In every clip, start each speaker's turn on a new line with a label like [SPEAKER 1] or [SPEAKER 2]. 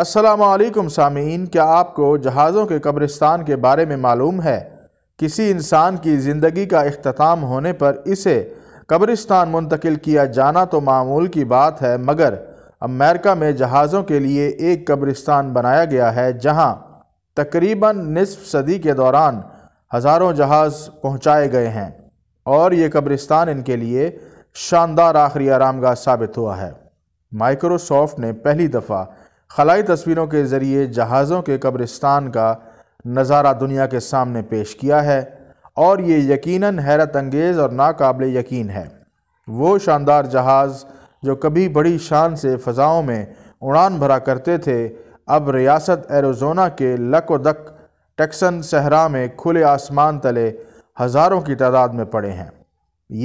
[SPEAKER 1] असलकम सामीन क्या आपको जहाज़ों के कब्रिस्तान के बारे में मालूम है किसी इंसान की ज़िंदगी का अख्ताम होने पर इसे कब्रिस्तान मुंतकिल किया जाना तो मामूल की बात है मगर अमेरिका में जहाज़ों के लिए एक कब्रिस्तान बनाया गया है जहां तकरीबन नसफ सदी के दौरान हज़ारों जहाज़ पहुंचाए गए हैं और ये कब्रिस्तान इनके लिए शानदार आखिरी आरामगाह साबित हुआ है माइक्रोसॉफ्ट ने पहली दफ़ा खलाई तस्वीरों के ज़रिए जहाज़ों के कब्रिस्तान का नज़ारा दुनिया के सामने पेश किया है और ये यकीनन हैरत अंगेज़ और नाकबिल यकीन है वो शानदार जहाज़ जो कभी बड़ी शान से फ़ज़ाओं में उड़ान भरा करते थे अब रियासत एरोज़ोना के लक दक टेक्सन सहरा में खुले आसमान तले हज़ारों की तादाद में पड़े हैं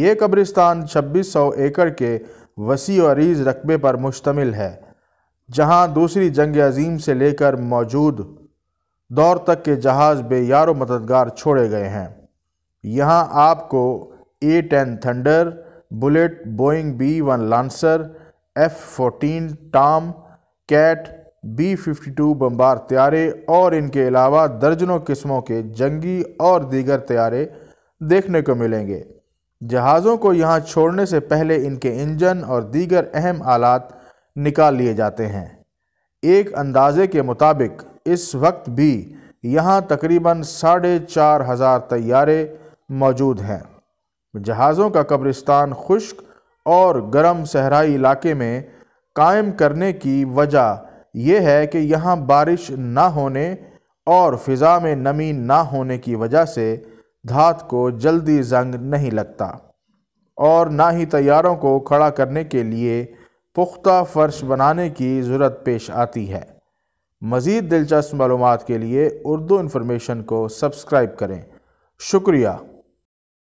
[SPEAKER 1] ये कब्रिस्तान 2600 एकड़ के वसी और रकबे पर मुश्तमिल है जहां दूसरी जंग अजीम से लेकर मौजूद दौर तक के जहाज़ यारो मददगार छोड़े गए हैं यहाँ आपको A ten thunderbolt Boeing B one Lancer F fourteen Tomcat B fifty two bomber त्यारे और इनके अलावा दर्जनों किस्मों के जंगी और दीगर त्यारे देखने को मिलेंगे जहाज़ों को यहाँ छोड़ने से पहले इनके इंजन और दीगर अहम आलात निकाल लिए जाते हैं एक अंदाज़े के मुताबिक इस वक्त भी यहाँ तकरीबन साढ़े चार हज़ार तैयारे मौजूद हैं जहाज़ों का कब्रिस्तान खुश्क और गर्म सहराई इलाके में कायम करने की वजह यह है कि यहाँ बारिश ना होने और फ़िज़ा में नमी ना होने की वजह से धात को जल्दी जंग नहीं लगता और ना ही तैयारों को खड़ा करने के लिए पुख्ता फर्श बनाने की ज़रूरत पेश आती है मज़ीद दिलचस्प मालूम के लिए उर्दू इन्फॉर्मेशन को सब्सक्राइब करें शुक्रिया